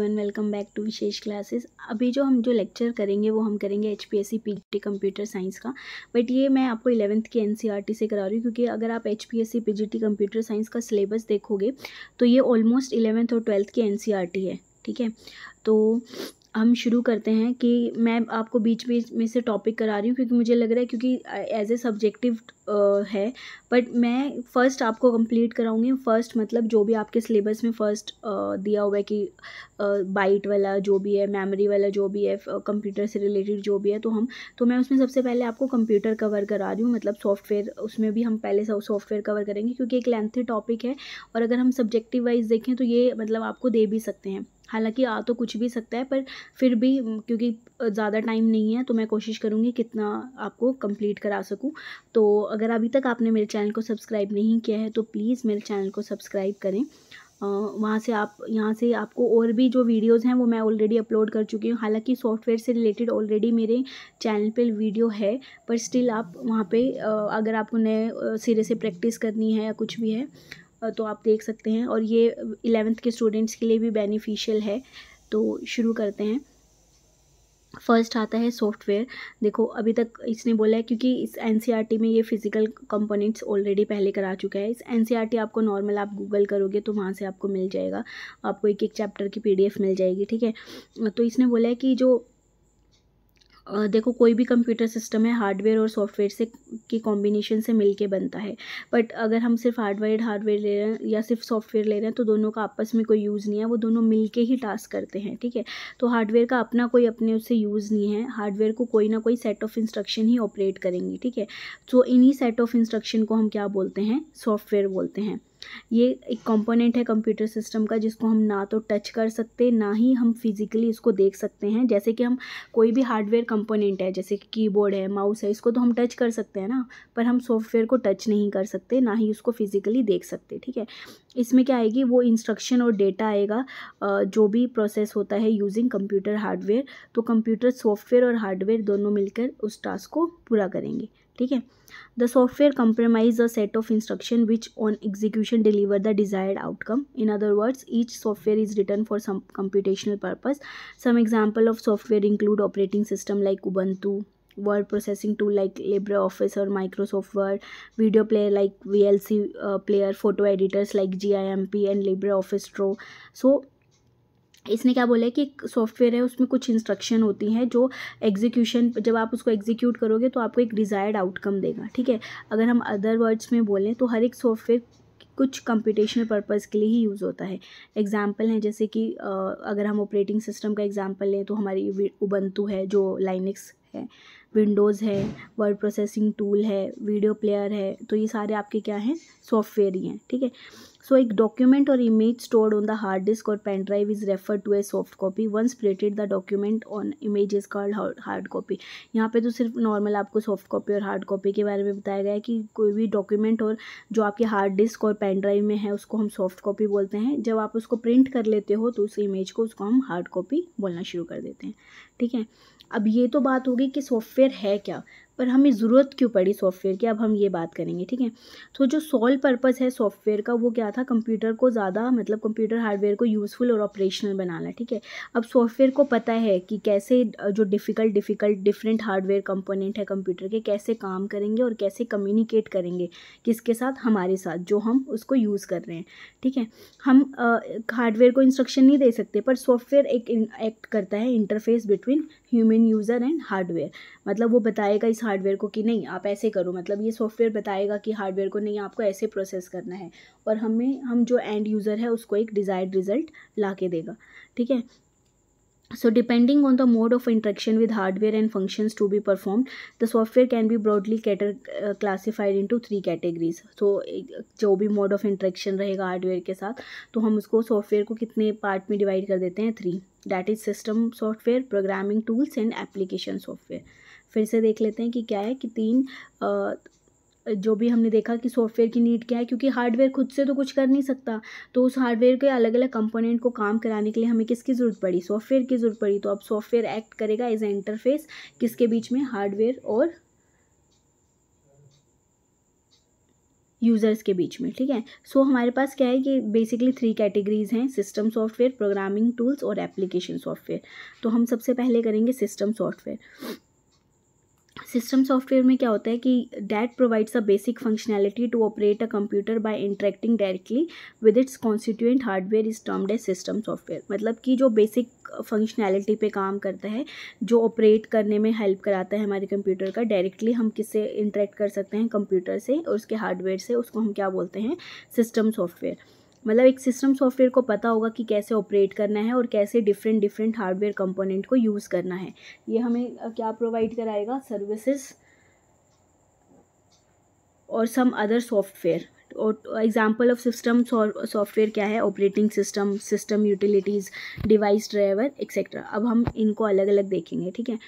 Everyone welcome back to Vishesh classes अभी जो हम जो लेक्चर करेंगे वो हम करेंगे H P S C P G computer science का बट ये मैं आपको इलेवंथ के एन सी आर टी से करा रही हूँ क्योंकि अगर आप H P S C P G T computer science का सिलेबस देखोगे तो ये ऑलमोस्ट इलेवंथ और ट्वेल्थ के एन सी आर टी है ठीक है तो हम शुरू करते हैं कि मैं आपको बीच बीच में से टॉपिक करा रही हूँ क्योंकि मुझे लग रहा है क्योंकि एज ए सब्जेक्टिव है बट मैं फ़र्स्ट आपको कंप्लीट कराऊंगी फ़र्स्ट मतलब जो भी आपके सिलेबस में फ़र्स्ट दिया हुआ है कि बाइट वाला जो भी है मेमोरी वाला जो भी है कंप्यूटर से रिलेटेड जो भी है तो हम तो मैं उसमें सबसे पहले आपको कंप्यूटर कवर करा रही हूँ मतलब सॉफ्टवेयर उसमें भी हम पहले सॉफ्टवेयर कवर करेंगे क्योंकि एक लेंथी टॉपिक है और अगर हम सब्जेक्टिव वाइज देखें तो ये मतलब आपको दे भी सकते हैं हालांकि आ तो कुछ भी सकता है पर फिर भी क्योंकि ज़्यादा टाइम नहीं है तो मैं कोशिश करूँगी कितना आपको कंप्लीट करा सकूँ तो अगर अभी तक आपने मेरे चैनल को सब्सक्राइब नहीं किया है तो प्लीज़ मेरे चैनल को सब्सक्राइब करें वहाँ से आप यहाँ से आपको और भी जो वीडियोस हैं वो मैं ऑलरेडी अपलोड कर चुकी हूँ हालांकि सॉफ्टवेयर से रिलेटेड ऑलरेडी मेरे चैनल पे वीडियो है पर स्टिल आप वहाँ पे अगर आपको नए सिरे से प्रैक्टिस करनी है या कुछ भी है तो आप देख सकते हैं और ये इलेवेंथ के स्टूडेंट्स के लिए भी बेनिफिशियल है तो शुरू करते हैं फर्स्ट आता है सॉफ्टवेयर देखो अभी तक इसने बोला है क्योंकि इस एन e में ये फिजिकल कंपोनेंट्स ऑलरेडी पहले करा चुका है इस एन e आपको नॉर्मल आप गूगल करोगे तो वहाँ से आपको मिल जाएगा आपको एक एक चैप्टर की पीडीएफ मिल जाएगी ठीक है तो इसने बोला है कि जो देखो कोई भी कंप्यूटर सिस्टम है हार्डवेयर और सॉफ्टवेयर से के कॉम्बिनेशन से मिलके बनता है बट अगर हम सिर्फ हार्डवेयर हार्डवेयर ले रहे हैं या सिर्फ सॉफ्टवेयर ले रहे हैं तो दोनों का आपस में कोई यूज़ नहीं है वो दोनों मिल के ही टास्क करते हैं ठीक है तो हार्डवेयर का अपना कोई अपने उससे यूज़ नहीं है हार्डवेयर को कोई ना कोई सेट ऑफ इंस्ट्रक्शन ही ऑपरेट करेंगे ठीक है तो इन्हीं सेट ऑफ इंस्ट्रक्शन को हम क्या बोलते हैं सॉफ्टवेयर बोलते हैं ये एक कंपोनेंट है कंप्यूटर सिस्टम का जिसको हम ना तो टच कर सकते ना ही हम फिज़िकली इसको देख सकते हैं जैसे कि हम कोई भी हार्डवेयर कंपोनेंट है जैसे कि कीबोर्ड है माउस है इसको तो हम टच कर सकते हैं ना पर हम सॉफ्टवेयर को टच नहीं कर सकते ना ही उसको फिज़िकली देख सकते ठीक है इसमें क्या आएगी वो इंस्ट्रक्शन और डेटा आएगा जो भी प्रोसेस होता है यूजिंग कंप्यूटर हार्डवेयर तो कंप्यूटर सॉफ्टवेयर और हार्डवेयर दोनों मिलकर उस टास्क को पूरा करेंगे ठीक है the software compromise a set of instruction which on execution deliver the desired outcome in other words each software is return for some computational purpose some example of software include operating system like Ubuntu word processing tool like LibreOffice or Microsoft Word, video player like VLC uh, player, photo editors like GIMP and LibreOffice Draw. So इसने क्या बोला है कि एक software है उसमें कुछ instruction होती हैं जो एग्जीक्यूशन जब आप उसको एग्जीक्यूट करोगे तो आपको एक डिज़ायर्ड आउटकम देगा ठीक है अगर हम अदर वर्ड्स में बोलें तो हर एक सॉफ्टवेयर कुछ कंप्यूटेशनल पर्पज़ के लिए ही यूज़ होता है एग्जाम्पल हैं जैसे कि अगर हम ऑपरेटिंग सिस्टम का एग्जाम्पल लें तो हमारी उबंतु है जो लाइनिक्स है विंडोज़ है वर्ड प्रोसेसिंग टूल है वीडियो प्लेयर है तो ये सारे आपके क्या हैं सॉफ्टवेयर ही हैं ठीक है So a document or image stored on the hard disk or pen drive is referred to as soft copy. Once created the document on image is called hard copy. यहाँ पे तो सिर्फ नॉर्मल आपको soft copy और hard copy के बारे में बताया गया है कि कोई भी डॉक्यूमेंट और जो आपके हार्ड डिस्क और पेन ड्राइव में है उसको हम सॉफ्ट कॉपी बोलते हैं जब आप उसको प्रिंट कर लेते हो तो उस इमेज को उसको हम हार्ड कॉपी बोलना शुरू कर देते हैं ठीक है अब ये तो बात होगी कि सॉफ्टवेयर है क्या पर हमें ज़रूरत क्यों पड़ी सॉफ्टवेयर की अब हम ये बात करेंगे ठीक है तो जो सॉल पर्पज़ है सॉफ्टवेयर का वो क्या था कंप्यूटर को ज़्यादा मतलब कंप्यूटर हार्डवेयर को यूज़फुल और ऑपरेशनल बनाना ठीक है अब सॉफ्टवेयर को पता है कि कैसे जो difficult difficult different hardware component है कंप्यूटर के कैसे काम करेंगे और कैसे कम्युनिकेट करेंगे किसके साथ हमारे साथ जो हम उसको यूज़ कर रहे हैं ठीक है हम हार्डवेयर को इंस्ट्रक्शन नहीं दे सकते पर सॉफ्टवेयर एक एक्ट करता है interface between human user and hardware मतलब वो बताएगा इस हार्डवेयर को कि नहीं आप ऐसे करो मतलब ये सॉफ्टवेयर बताएगा कि हार्डवेयर को नहीं आपको ऐसे प्रोसेस करना है और हमें हम जो एंड यूज़र है उसको एक डिज़ायर्ड रिज़ल्ट ला के देगा ठीक है So depending on the mode of interaction with hardware and functions to be performed, the software can be broadly cater, uh, classified into three categories. So जो भी mode of interaction रहेगा hardware के साथ तो हम उसको software को कितने part में divide कर देते हैं three. That is system software, programming tools and application software. फिर से देख लेते हैं कि क्या है कि तीन जो भी हमने देखा कि सॉफ्टवेयर की नीड क्या है क्योंकि हार्डवेयर खुद से तो कुछ कर नहीं सकता तो उस हार्डवेयर के अलग अलग कंपोनेंट को काम कराने के लिए हमें किसकी ज़रूरत पड़ी सॉफ्टवेयर की ज़रूरत पड़ी तो अब सॉफ्टवेयर एक्ट करेगा एज ए इंटरफेस किसके बीच में हार्डवेयर और यूज़र्स के बीच में ठीक है सो so, हमारे पास क्या है कि बेसिकली थ्री कैटेगरीज हैं सिस्टम सॉफ्टवेयर प्रोग्रामिंग टूल्स और एप्लीकेशन सॉफ्टवेयर तो हम सबसे पहले करेंगे सिस्टम सॉफ्टवेयर सिस्टम सॉफ्टवेयर में क्या होता है कि that provides a basic functionality to operate a computer by interacting directly with its constituent hardware is termed as system software मतलब कि जो बेसिक फंक्शनैलिटी पे काम करता है जो ऑपरेट करने में हेल्प कराता है हमारे कंप्यूटर का डायरेक्टली हम किससे इंटरेक्ट कर सकते हैं कंप्यूटर से और उसके हार्डवेयर से उसको हम क्या बोलते हैं सिस्टम सॉफ्टवेयर मतलब एक सिस्टम सॉफ्टवेयर को पता होगा कि कैसे ऑपरेट करना है और कैसे डिफरेंट डिफरेंट हार्डवेयर कंपोनेंट को यूज़ करना है ये हमें क्या प्रोवाइड कराएगा सर्विसेज और सम अदर सॉफ्टवेयर और एग्जाम्पल ऑफ सिस्टम सॉफ्टवेयर क्या है operating system system utilities device driver etcetera अब हम इनको अलग अलग देखेंगे ठीक है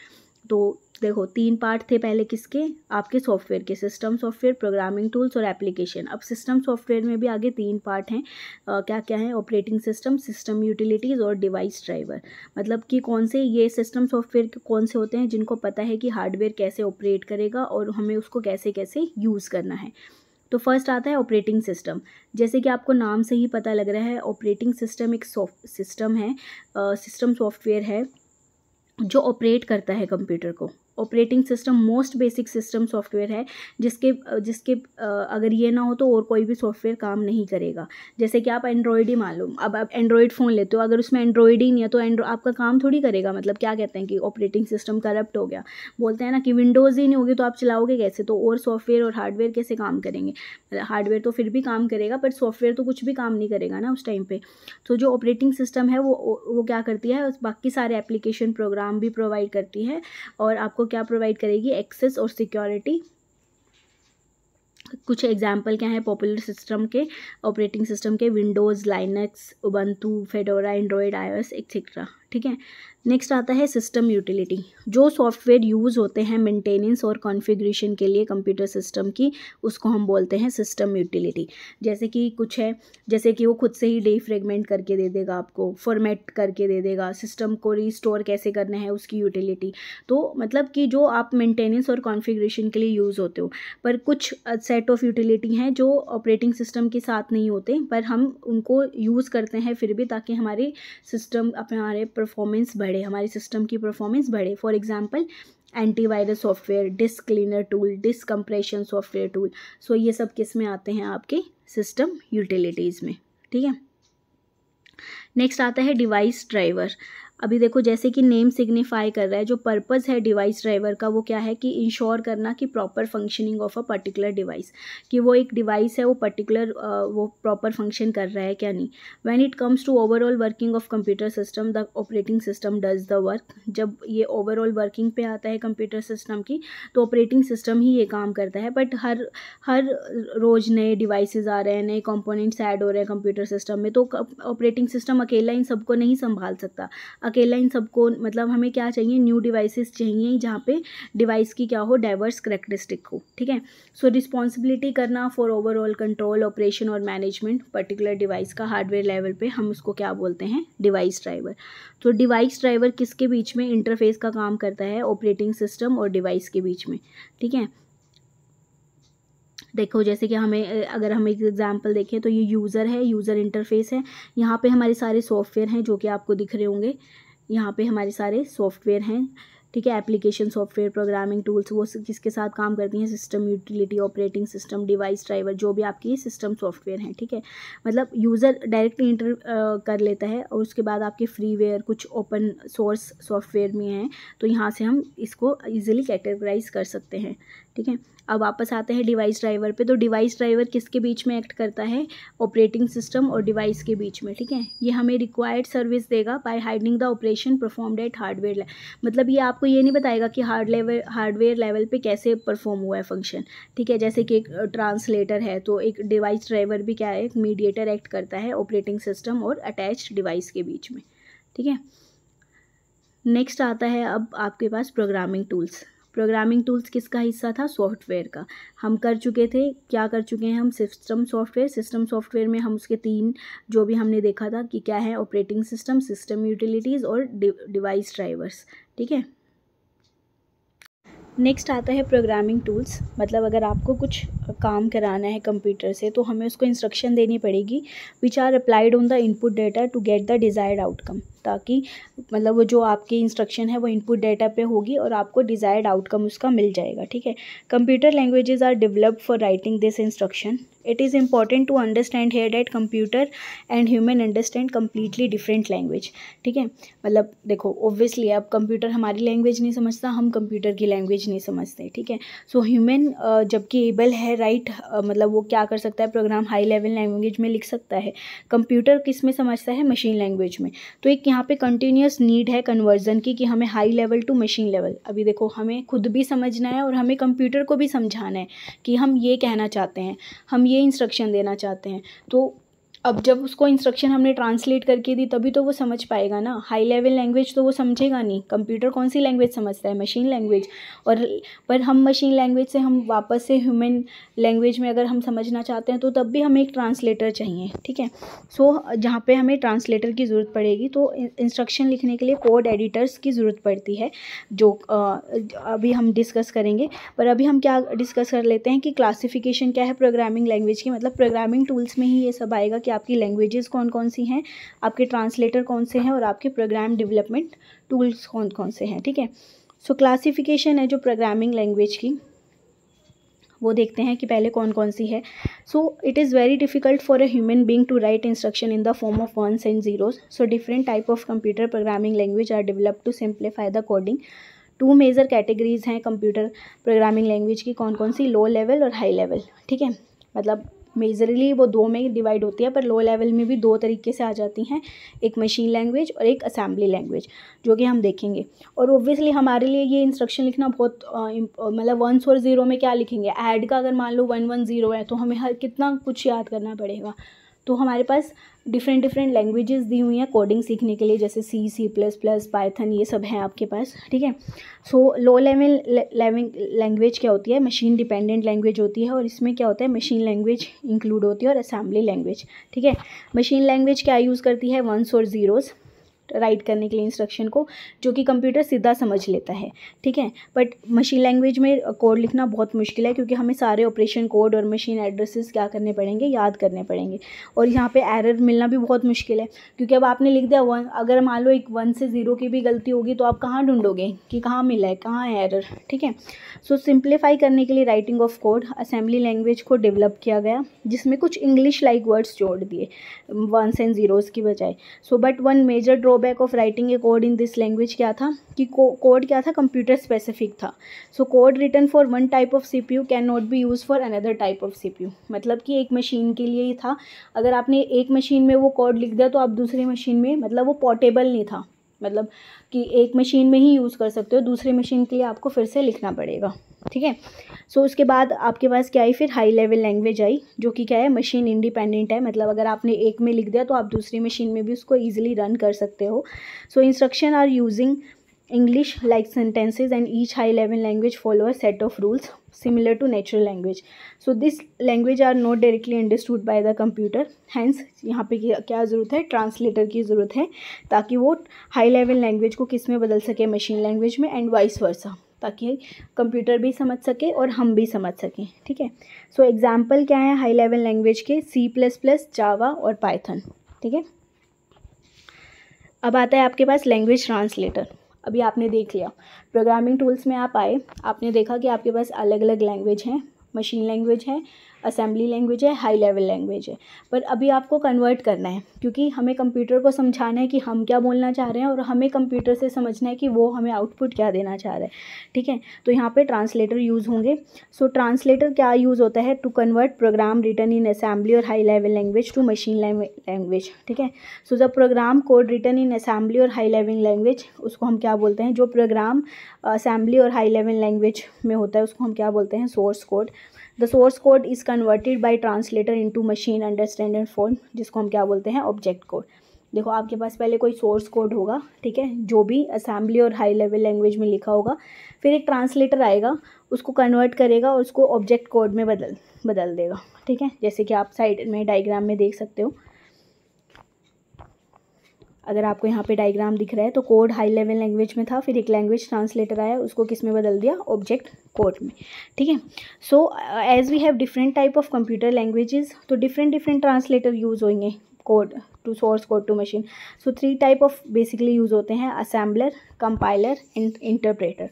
तो देखो तीन पार्ट थे पहले किसके आपके सॉफ्टवेयर के सिस्टम सॉफ्टवेयर प्रोग्रामिंग टूल्स और एप्लीकेशन अब सिस्टम सॉफ्टवेयर में भी आगे तीन पार्ट हैं क्या क्या है ऑपरेटिंग सिस्टम सिस्टम यूटिलिटीज़ और डिवाइस ड्राइवर मतलब कि कौन से ये सिस्टम सॉफ्टवेयर कौन से होते हैं जिनको पता है कि हार्डवेयर कैसे ऑपरेट करेगा और हमें उसको कैसे कैसे यूज़ करना है तो फर्स्ट आता है ऑपरेटिंग सिस्टम जैसे कि आपको नाम से ही पता लग रहा है ऑपरेटिंग सिस्टम एक सॉफ्ट सिस्टम है सिस्टम सॉफ्टवेयर है जो ऑपरेट करता है कंप्यूटर को operating system most basic system software है जिसके जिसके अगर ये ना हो तो और कोई भी सॉफ्टवेयर काम नहीं करेगा जैसे कि आप एंड्रॉयड ही मान लो अब आप एंड्रॉयड फ़ोन लेते हो अगर उसमें एंड्रॉयड ही नहीं है तो एंड्रो आपका काम थोड़ी करेगा मतलब क्या कहते हैं कि ऑपरेटिंग सिस्टम करप्ट हो गया बोलते हैं ना कि विंडोज़ ही नहीं होगी तो आप चलाओगे कैसे तो और सॉफ्टवेयर और हार्डवेयर कैसे काम करेंगे हार्डवेयर मतलब तो फिर भी काम करेगा पर सॉफ्टवेयर तो कुछ भी काम नहीं करेगा ना उस टाइम पर तो जो ऑपरेटिंग सिस्टम है वो वो क्या करती है बाकी सारे एप्लीकेशन प्रोग्राम भी प्रोवाइड करती है और आपको आपको क्या प्रोवाइड करेगी एक्सेस और सिक्योरिटी कुछ एग्जाम्पल क्या है पॉपुलर सिस्टम के ऑपरेटिंग सिस्टम के Windows Linux Ubuntu Fedora Android एस एक्सेट्रा ठीक है नेक्स्ट आता है सिस्टम यूटिलिटी जो सॉफ्टवेयर यूज़ होते हैं मेंटेनेंस और कॉन्फ़िगरेशन के लिए कंप्यूटर सिस्टम की उसको हम बोलते हैं सिस्टम यूटिलिटी जैसे कि कुछ है जैसे कि वो खुद से ही डे फ्रेगमेंट करके दे देगा आपको फॉर्मेट करके दे देगा सिस्टम को रिस्टोर कैसे करना है उसकी यूटिलिटी तो मतलब कि जो आप मेंटेनेंस और कॉन्फ़िगरेशन के लिए यूज़ होते हो पर कुछ सेट ऑफ यूटिलिटी हैं जो ऑपरेटिंग सिस्टम के साथ नहीं होते पर हम उनको यूज़ करते हैं फिर भी ताकि हमारे सिस्टम अपने हमारे परफॉर्मेंस बढ़े हमारे सिस्टम की परफॉर्मेंस बढ़े for example antivirus software disk cleaner tool disk compression software tool so ये सब किस में आते हैं आपके सिस्टम यूटिलिटीज़ में ठीक है नेक्स्ट आता है डिवाइस ड्राइवर अभी देखो जैसे कि नेम सिग्निफाई कर रहा है जो पर्पज़ है डिवाइस ड्राइवर का वो क्या है कि इंश्योर करना कि proper functioning of a particular device कि वो एक डिवाइस है वो पर्टिकुलर वो प्रॉपर फंक्शन कर रहा है क्या नहीं when it comes to overall working of computer system the operating system does the work जब ये ओवरऑल वर्किंग पे आता है कंप्यूटर सिस्टम की तो ऑपरेटिंग सिस्टम ही ये काम करता है बट हर हर रोज़ नए डिवाइस आ रहे हैं नए कॉम्पोनेंट्स एड हो रहे हैं कंप्यूटर सिस्टम में तो ऑपरेटिंग सिस्टम अकेला इन सबको नहीं संभाल सकता अकेला इन सबको मतलब हमें क्या चाहिए न्यू डिवाइसेस चाहिए जहाँ पे डिवाइस की क्या हो डाइवर्स करेक्टरिस्टिक हो ठीक है सो रिस्पॉन्सिबिलिटी करना फॉर ओवरऑल कंट्रोल ऑपरेशन और मैनेजमेंट पर्टिकुलर डिवाइस का हार्डवेयर लेवल पे हम उसको क्या बोलते हैं डिवाइस ड्राइवर तो डिवाइस ड्राइवर किसके बीच में इंटरफेस का काम करता है ऑपरेटिंग सिस्टम और डिवाइस के बीच में ठीक है देखो जैसे कि हमें अगर हम एक एग्जांपल देखें तो ये यूज़र है यूज़र इंटरफेस है यहाँ पे हमारे सारे सॉफ्टवेयर हैं जो कि आपको दिख रहे होंगे यहाँ पे हमारे सारे सॉफ्टवेयर हैं ठीक है एप्लीकेशन सॉफ्टवेयर प्रोग्रामिंग टूल्स वो किसके साथ काम करती हैं system utility operating system device driver जो भी आपकी सिस्टम सॉफ्टवेयर हैं ठीक है मतलब यूज़र डायरेक्टली इंटर कर लेता है और उसके बाद आपके फ्रीवेयर कुछ ओपन सोर्स सॉफ्टवेयर में हैं तो यहाँ से हम इसको ईजिली कैटेगराइज कर सकते हैं ठीक है अब वापस आते हैं डिवाइस ड्राइवर पे तो डिवाइस ड्राइवर किसके बीच में एक्ट करता है ऑपरेटिंग सिस्टम और डिवाइस के बीच में ठीक है ये हमें रिक्वायर्ड सर्विस देगा by hiding the operation performed at hardware मतलब ये आप आपको ये नहीं बताएगा कि हार्ड लेवल हार्डवेयर लेवल पे कैसे परफॉर्म हुआ है फंक्शन ठीक है जैसे कि एक ट्रांसलेटर है तो एक डिवाइस ड्राइवर भी क्या है एक मीडिएटर एक्ट करता है ऑपरेटिंग सिस्टम और अटैच डिवाइस के बीच में ठीक है नेक्स्ट आता है अब आपके पास प्रोग्रामिंग टूल्स प्रोग्रामिंग टूल्स किसका हिस्सा था सॉफ्टवेयर का हम कर चुके थे क्या कर चुके हैं हम सिस्टम सॉफ्टवेयर सिस्टम सॉफ्टवेयर में हम उसके तीन जो भी हमने देखा था कि क्या है ऑपरेटिंग सिस्टम सिस्टम यूटिलिटीज़ और डिवाइस ड्राइवर्स ठीक है नेक्स्ट आता है प्रोग्रामिंग टूल्स मतलब अगर आपको कुछ काम कराना है कंप्यूटर से तो हमें उसको इंस्ट्रक्शन देनी पड़ेगी which are applied on the input data to get the desired outcome ताकि मतलब वो जो आपकी इंस्ट्रक्शन है वो इनपुट डेटा पे होगी और आपको डिज़ायर्ड आउटकम उसका मिल जाएगा ठीक है computer languages are develop for writing this instruction it is important to understand here that computer and human understand completely different language ठीक है मतलब देखो ओब्वियसली अब कंप्यूटर हमारी लैंग्वेज नहीं समझता हम कंप्यूटर की लैंग्वेज नहीं समझते ठीक है सो ह्यूमन जबकि एबल है राइट right, uh, मतलब वो क्या कर सकता है प्रोग्राम हाई लेवल लैंग्वेज में लिख सकता है कंप्यूटर किस में समझता है मशीन लैंग्वेज में तो एक यहाँ पे कंटिन्यूस नीड है कन्वर्जन की कि हमें high level to machine level अभी देखो हमें खुद भी समझना है और हमें कंप्यूटर को भी समझाना है कि हम ये कहना चाहते हैं हम ये इंस्ट्रक्शन देना चाहते हैं तो अब जब उसको इंस्ट्रक्शन हमने ट्रांसलेट करके दी तभी तो वो समझ पाएगा ना हाई लेवल लैंग्वेज तो वो समझेगा नहीं कंप्यूटर कौन सी लैंग्वेज समझता है मशीन लैंग्वेज और पर हम मशीन लैंग्वेज से हम वापस से ह्यूमन लैंग्वेज में अगर हम समझना चाहते हैं तो तब भी हमें एक ट्रांसलेटर चाहिए ठीक है सो जहाँ पर हमें ट्रांसलेटर की ज़रूरत पड़ेगी तो इंस्ट्रक्शन लिखने के लिए कोड एडिटर्स की ज़रूरत पड़ती है जो आ, अभी हम डिस्कस करेंगे पर अभी हम क्या डिस्कस कर लेते हैं कि क्लासीफिकेशन क्या है प्रोग्रामिंग लैंग्वेज की मतलब प्रोग्रामिंग टूल्स में ही ये सब आएगा कि आपकी लैंग्वेजेस कौन कौन सी हैं आपके ट्रांसलेटर कौन से हैं और आपके प्रोग्राम डेवलपमेंट टूल्स कौन कौन से हैं ठीक है सो क्लासिफिकेशन है जो प्रोग्रामिंग लैंग्वेज की वो देखते हैं कि पहले कौन कौन सी है so it is very difficult for a human being to write instruction in the form of ones and zeros so different type of computer programming language are develop to simplify the coding two major categories हैं computer programming language की कौन कौन सी low level और high level ठीक है मतलब majorly वो दो में डिवाइड होती है पर लो लेवल में भी दो तरीके से आ जाती हैं एक मशीन लैंग्वेज और एक असेंबली लैंग्वेज जो कि हम देखेंगे और ओब्वियसली हमारे लिए ये इंस्ट्रक्शन लिखना बहुत मतलब वन और ज़ीरो में क्या लिखेंगे ऐड का अगर मान लो वन वन ज़ीरो है तो हमें हर कितना कुछ याद करना पड़ेगा तो हमारे पास डिफरेंट डिफरेंट लैंग्वेजेस दी हुई हैं कोडिंग सीखने के लिए जैसे C C plus plus Python ये सब हैं आपके पास ठीक है सो लो लेवल लैंग्वेज क्या होती है मशीन डिपेंडेंट लैंग्वेज होती है और इसमें क्या होता है मशीन लैंग्वेज इंक्लूड होती है और असेंबली लैंग्वेज ठीक है मशीन लैंग्वेज क्या यूज़ करती है वंस और ज़ीरोज़ राइट करने के लिए इंस्ट्रक्शन को जो कि कंप्यूटर सीधा समझ लेता है ठीक है बट मशीन लैंग्वेज में कोड uh, लिखना बहुत मुश्किल है क्योंकि हमें सारे ऑपरेशन कोड और मशीन एड्रेसेस क्या करने पड़ेंगे याद करने पड़ेंगे और यहाँ पे एरर मिलना भी बहुत मुश्किल है क्योंकि अब आपने लिख दिया वन अगर मान लो एक वन से ज़ीरो की भी गलती होगी तो आप कहाँ ढूंढोगे कि कहाँ मिला है कहाँ है एरर ठीक है सो सिंप्लीफाई करने के लिए writing of code assembly language को डेवलप किया गया जिसमें कुछ इंग्लिश लाइक वर्ड्स जोड़ दिए वंस एंड ज़ीरोज़ की बजाय so but one major draw drawback of writing a code in this language क्या था कि कोड क्या था कंप्यूटर स्पेसिफिक था so code written for one type of CPU can not be use for another type of CPU मतलब कि एक machine के लिए ही था अगर आपने एक मशीन में वो कोड लिख दिया तो आप दूसरी मशीन में मतलब वो पोर्टेबल नहीं था मतलब कि एक मशीन में ही यूज़ कर सकते हो दूसरी मशीन के लिए आपको फिर से लिखना पड़ेगा ठीक है सो उसके बाद आपके पास क्या आई फिर हाई लेवल लैंग्वेज आई जो कि क्या है मशीन इंडिपेंडेंट है मतलब अगर आपने एक में लिख दिया तो आप दूसरी मशीन में भी उसको ईजिली रन कर सकते हो so instruction are using English like sentences and each high level language follow a set of rules similar to natural language so this language are not directly understood by the computer hence यहाँ पे क्या ज़रूरत है translator की ज़रूरत है ताकि वो हाई लेवल लैंग्वेज को किस में बदल सके मशीन लैंग्वेज में एंड वाइस वर्सा ताकि कंप्यूटर भी समझ सके और हम भी समझ सकें ठीक है सो एग्ज़ाम्पल क्या है हाई लेवल लैंग्वेज के सी प्लस प्लस जावा और पाइथन ठीक है अब आता है आपके पास लैंग्वेज ट्रांसलेटर अभी आपने देख लिया प्रोग्रामिंग टूल्स में आप आए आपने देखा कि आपके पास अलग अलग लैंग्वेज हैं मशीन लैंग्वेज है असेंबली लैंग्वेज है हाई लेवल लैंग्वेज है पर अभी आपको कन्वर्ट करना है क्योंकि हमें कंप्यूटर को समझाना है कि हम क्या बोलना चाह रहे हैं और हमें कंप्यूटर से समझना है कि वो हमें आउटपुट क्या देना चाह रहा है ठीक है तो यहाँ पर ट्रांसलेटर यूज़ होंगे सो ट्रांसलेटर क्या यूज़ होता है to convert program written in assembly और high level language to machine language ठीक है सो जब program code written in assembly और हाई लेवल लैंग्वेज उसको हम क्या बोलते हैं जो प्रोग्राम असेंबली और हाई लेवल लैंग्वेज में होता है उसको हम क्या बोलते हैं source code the source code is converted by translator into machine understand form जिसको हम क्या बोलते हैं ऑब्जेक्ट कोड देखो आपके पास पहले कोई सोर्स कोड होगा ठीक है जो भी असेंबली और हाई लेवल लैंग्वेज में लिखा होगा फिर एक ट्रांसलेटर आएगा उसको कन्वर्ट करेगा और उसको ऑब्जेक्ट कोड में बदल बदल देगा ठीक है जैसे कि आप साइड में डाइग्राम में देख सकते हो अगर आपको यहाँ पे डायग्राम दिख रहा है तो कोड हाई लेवल लैंग्वेज में था फिर एक लैंग्वेज ट्रांसलेटर आया उसको किस में बदल दिया ऑब्जेक्ट कोड में ठीक है so as we have different type of computer languages तो डिफरेंट डिफरेंट ट्रांसलेटर यूज़ होंगे code to source code to machine so three type of basically use होते हैं assembler compiler and interpreter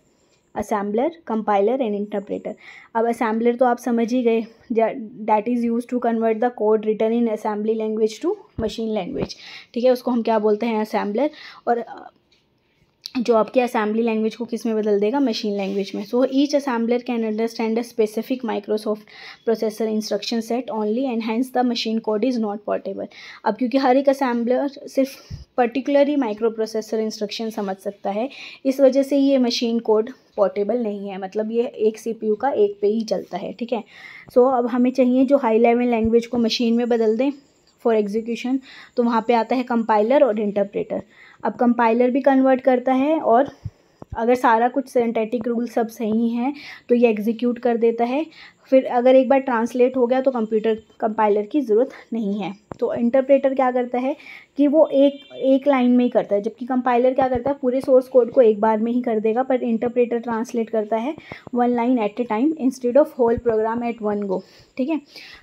assembler compiler and interpreter अब assembler तो आप समझ ही गए that is use to convert the code written in assembly language to machine language ठीक है उसको हम क्या बोलते हैं असेंबलर और जो आपके असेंबली लैंग्वेज को किस में बदल देगा मशीन लैंग्वेज में so each assembler can understand a specific Microsoft processor instruction set only and hence the machine code is not portable अब क्योंकि हर एक असेंबलर सिर्फ पर्टिकुलरली माइक्रो प्रोसेसर इंस्ट्रक्शन समझ सकता है इस वजह से ये मशीन कोड पोर्टेबल नहीं है मतलब ये एक यू का एक पे ही चलता है ठीक है सो so, अब हमें चाहिए जो हाई लेवल लैंग्वेज को मशीन में बदल दें फॉर एग्जीक्यूशन तो वहाँ पर आता है कंपाइलर और इंटरप्रेटर अब कंपाइलर भी कन्वर्ट करता है और अगर सारा कुछ सेंटेटिक रूल सब सही हैं तो ये एग्जीक्यूट कर देता है फिर अगर एक बार ट्रांसलेट हो गया तो कंप्यूटर कंपाइलर की ज़रूरत नहीं है तो इंटरप्रेटर क्या करता है कि वो एक एक लाइन में ही करता है जबकि कंपाइलर क्या करता है पूरे सोर्स कोड को एक बार में ही कर देगा पर इंटरप्रेटर ट्रांसलेट करता है one line at a time instead of whole program at one go ठीक है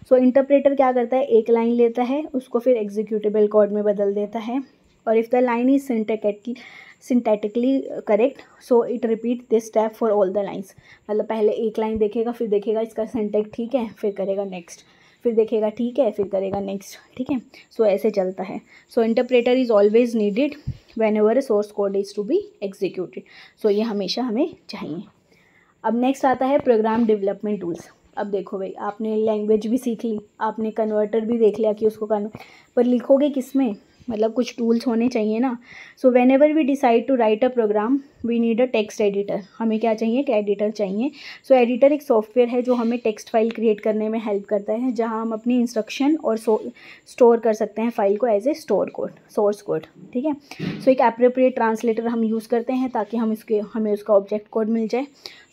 सो इंटरप्रेटर क्या करता है एक लाइन लेता है उसको फिर एग्जीक्यूटिबल कोड में बदल देता है और if the line is syntactically synthetically correct so it repeat this step for all the lines मतलब पहले एक लाइन देखेगा फिर देखेगा इसका सिंटेक्ट ठीक है फिर करेगा नेक्स्ट फिर देखेगा ठीक है फिर करेगा नेक्स्ट ठीक है सो ऐसे चलता है so interpreter is always needed whenever source code is to be executed so ये हमेशा हमें चाहिए अब नेक्स्ट आता है प्रोग्राम डेवलपमेंट टूल्स अब देखो भाई आपने लैंग्वेज भी सीख ली आपने कन्वर्टर भी देख लिया कि उसको कन्वर्ट पर लिखोगे किस में मतलब कुछ टूल्स होने चाहिए ना so whenever we decide to write a program we need a text editor हमें क्या चाहिए एक एडिटर चाहिए सो so, एडिटर एक सॉफ्टवेयर है जो हमें टेक्स्ट फाइल क्रिएट करने में हेल्प करता है जहाँ हम अपनी इंस्ट्रक्शन और स्टोर कर सकते हैं फाइल को as a store code source code ठीक है सो एक अप्रोप्रिएट ट्रांसलेटर हम यूज़ करते हैं ताकि हम इसके हमें उसका ऑब्जेक्ट कोड मिल जाए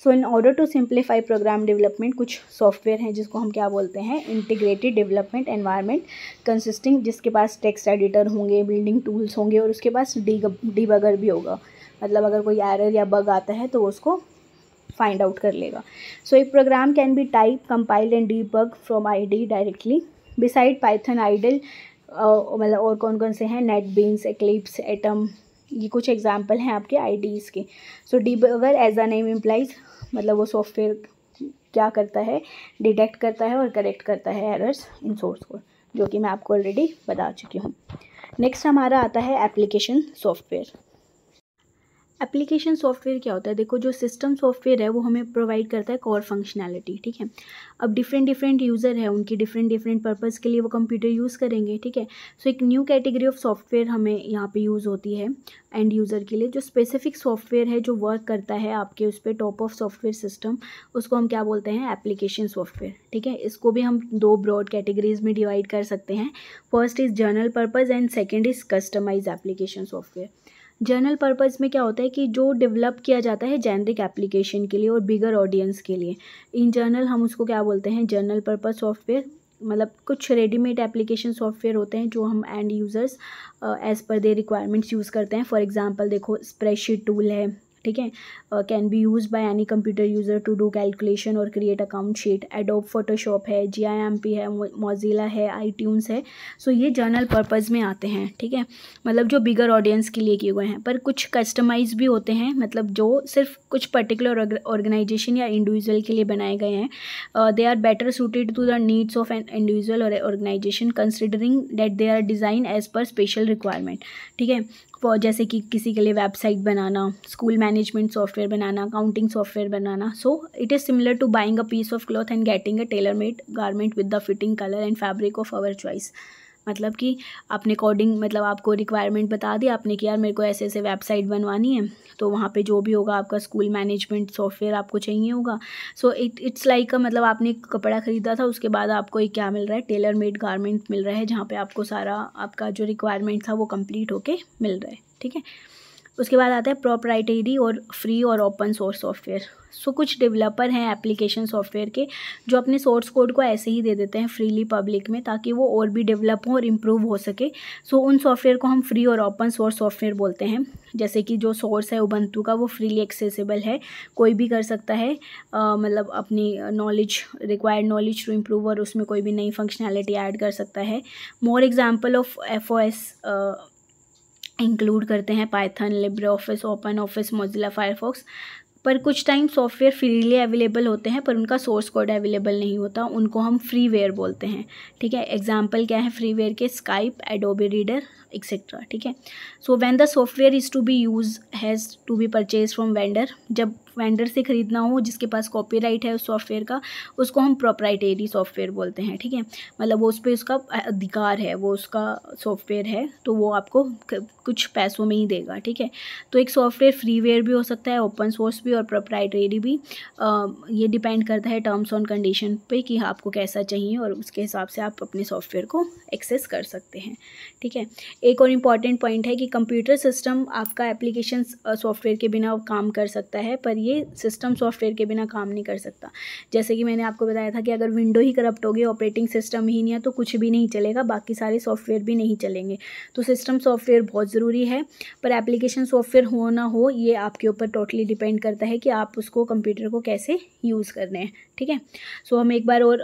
so in order to simplify program development कुछ सॉफ्टवेयर हैं जिसको हम क्या बोलते हैं इंटीग्रेटेड डेवलपमेंट एनवायरनमेंट कंसिस्टिंग जिसके पास टेक्स्ट एडिटर होंगे बिल्डिंग टूल्स होंगे और उसके पास डी डीबगर भी होगा मतलब अगर कोई एरर या बग आता है तो उसको फाइंड आउट कर लेगा सो एक program can be type compile and debug from I D directly beside Python IDLE मतलब और कौन कौन से हैं नेट बीन्स एक्लिप्स एटम ये कुछ एग्जाम्पल हैं आपके आईडीज़ के so debugger as a name implies मतलब वो सॉफ्टवेयर क्या करता है डिटेक्ट करता है और करेक्ट करता है एरर्स इन सोर्स को जो कि मैं आपको ऑलरेडी बता चुकी हूँ नेक्स्ट हमारा आता है एप्लीकेशन सॉफ्टवेयर एप्लीकेशन सॉफ्टवेयर क्या होता है देखो जो सिस्टम सॉफ्टवेयर है वो हमें प्रोवाइड करता है कोर फंक्शनैलिटी ठीक है अब डिफरेंट डिफरेंट यूज़र है उनकी डिफरेंट डिफरेंट पर्पज़ के लिए वो कंप्यूटर यूज़ करेंगे ठीक है सो एक न्यू कैटेगरी ऑफ सॉफ्टवेयर हमें यहाँ पे यूज़ होती है एंड यूज़र के लिए जो स्पेसिफिक सॉफ्टवेयर है जो वर्क करता है आपके उस पर टॉप ऑफ सॉफ्टवेयर सिस्टम उसको हम क्या बोलते हैं एप्लीकेशन सॉफ्टवेयर ठीक है इसको भी हम दो ब्रॉड कैटेगरीज में डिवाइड कर सकते हैं first is general purpose and second is customize application software general purpose में क्या होता है कि जो डेवलप किया जाता है जेनरिक एप्लीकेशन के लिए और बिगर ऑडियंस के लिए इन जर्नल हम उसको क्या बोलते हैं जर्नल पर्पज़ सॉफ्टवेयर मतलब कुछ रेडीमेड एप्लीकेशन सॉफ्टवेयर होते हैं जो हम एंड यूज़र्स एज़ पर दे रिक्वायरमेंट्स यूज़ करते हैं फॉर एग्जांपल देखो स्प्रेडशीट टूल है ठीक है can be use by any computer user to do calculation और create account sheet Adobe Photoshop है जी आई एम पी है मोजिला है आई ट्यून्स है सो so ये जर्नल पर्पज़ में आते हैं ठीक है मतलब जो बिगर ऑडियंस के लिए किए हुए हैं पर कुछ कस्टमाइज भी होते हैं मतलब जो सिर्फ कुछ पर्टिकुलर ऑर्गेनाइजेशन या इंडिविजुअल के लिए बनाए गए हैं they are better suited to the needs of an individual और organisation considering that they are design as per special requirement ठीक है जैसे कि किसी के लिए वेबसाइट बनाना स्कूल मैनेजमेंट सॉफ्टवेयर बनाना अकाउंटिंग सॉफ्टवेयर बनाना so it is similar to buying a piece of cloth and getting a tailor made garment with the fitting colour and fabric of our choice मतलब कि अपने according मतलब आपको requirement बता दी आपने कि यार मेरे को ऐसे ऐसे वेबसाइट बनवानी है तो वहाँ पे जो भी होगा आपका स्कूल मैनेजमेंट सॉफ्टवेयर आपको चाहिए होगा सो इट इट्स लाइक मतलब आपने कपड़ा ख़रीदा था उसके बाद आपको एक क्या मिल रहा है टेलर मेड गारमेंट मिल रहा है जहाँ पर आपको सारा आपका जो रिक्वायरमेंट था वो कम्प्लीट होके मिल रहा है ठीक है उसके बाद आता है प्रोपराइटरी और फ्री और ओपन सोर्स सॉफ्टवेयर सो कुछ डेवलपर हैं एप्लीकेशन सॉफ्टवेयर के जो अपने सोर्स कोड को ऐसे ही दे देते हैं फ्रीली पब्लिक में ताकि वो और भी डेवलप हो और इम्प्रूव हो सके सो so, उन सॉफ्टवेयर को हम फ्री और ओपन सोर्स सॉफ्टवेयर बोलते हैं जैसे कि जो सोर्स है उबंतु का वो फ्रीली एक्सेसिबल है कोई भी कर सकता है uh, मतलब अपनी knowledge required knowledge to improve और उसमें कोई भी नई फंक्शनैलिटी ऐड कर सकता है more example of F O S include करते हैं Python Libre Office Open Office Mozilla Firefox पर कुछ टाइम सॉफ्टवेयर फ्रीली अवेलेबल होते हैं पर उनका सोर्स कोड अवेलेबल नहीं होता उनको हम फ्रीवेयर बोलते हैं ठीक है एग्जाम्पल क्या है फ्रीवेयर के स्काइप एडोबी रीडर एक्सेट्रा ठीक है so when the software is to be use has to be purchase from vendor जब वेंडर से ख़रीदना हो जिसके पास कॉपी है उस सॉफ्टवेयर का उसको हम प्रोपराइटेरी सॉफ्टवेयर बोलते हैं ठीक है मतलब वो उस पर उसका अधिकार है वो उसका सॉफ्टवेयर है तो वो आपको कुछ पैसों में ही देगा ठीक है तो एक सॉफ्टवेयर फ्रीवेयर भी हो सकता है ओपन सोर्स भी और प्रोप्राइटरी भी आ, ये डिपेंड करता है टर्म्स ऑन कंडीशन पे कि आपको कैसा चाहिए और उसके हिसाब से आप अपने सॉफ्टवेयर को एक्सेस कर सकते हैं ठीक है एक और इम्पॉर्टेंट पॉइंट है कि कंप्यूटर सिस्टम आपका एप्लीकेशन सॉफ्टवेयर के बिना काम कर सकता है पर ये सिस्टम सॉफ्टवेयर के बिना काम नहीं कर सकता जैसे कि मैंने आपको बताया था कि अगर विंडो ही करप्ट हो ऑपरेटिंग सिस्टम ही नहीं है तो कुछ भी नहीं चलेगा बाकी सारे सॉफ्टवेयर भी नहीं चलेंगे तो सिस्टम सॉफ्टवेयर बहुत ज़रूरी है पर एप्लीकेशन सॉफ्टवेयर हो ना हो ये आपके ऊपर टोटली डिपेंड करता है कि आप उसको कंप्यूटर को कैसे यूज़ कर रहे हैं ठीक है सो हम एक बार और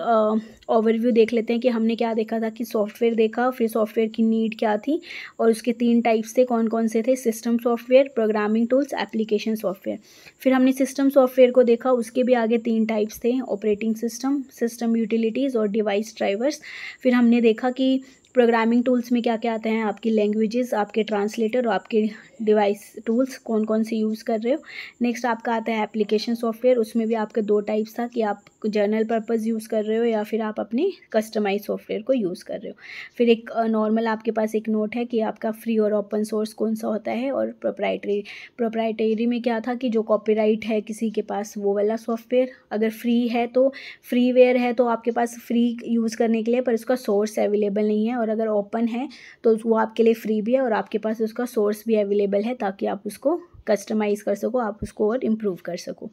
ओवरव्यू देख लेते हैं कि हमने क्या देखा था कि सॉफ्टवेयर देखा फिर सॉफ्टवेयर की नीड क्या थी और उसके तीन टाइप्स थे कौन कौन से थे system software programming tools application software फिर हमने सिस्टम सॉफ्टवेयर को देखा उसके भी आगे तीन टाइप्स थे ऑपरेटिंग सिस्टम सिस्टम यूटिलिटीज़ और डिवाइस ड्राइवर्स फिर हमने देखा कि प्रोग्रामिंग टूल्स में क्या क्या आते हैं आपकी लैंग्वेजेस आपके ट्रांसलेटर और आपके डिवाइस टूल्स कौन कौन से यूज़ कर रहे हो नेक्स्ट आपका आता है एप्लीकेशन सॉफ्टवेयर उसमें भी आपके दो टाइप्स था कि आप जर्नल पर्पज़ यूज़ कर रहे हो या फिर आप अपने कस्टमाइज सॉफ्टवेयर को यूज़ कर रहे हो फिर एक नॉर्मल आपके पास एक नोट है कि आपका फ्री और ओपन सोर्स कौन सा होता है और प्रोप्राइटरी प्रोप्राइटरी में क्या था कि जो कॉपीराइट है किसी के पास वो वाला सॉफ्टवेयर अगर फ्री है तो फ्रीवेयर है तो आपके पास फ्री यूज़ करने के लिए पर उसका सोर्स अवेलेबल नहीं है और अगर ओपन है तो वो आपके लिए फ्री भी है और आपके पास उसका सोर्स भी अवेलेबल है ताकि आप उसको कस्टमाइज़ कर सको आप उसको और इम्प्रूव कर सको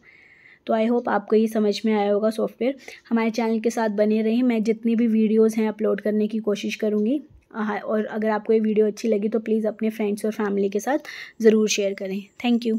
तो आई होप आपको ये समझ में आया होगा सॉफ्टवेयर हमारे चैनल के साथ बने रहें मैं जितनी भी वीडियोज़ हैं अपलोड करने की कोशिश करूँगी और अगर आपको ये वीडियो अच्छी लगी तो प्लीज़ अपने फ्रेंड्स और फैमिली के साथ ज़रूर शेयर करें थैंक यू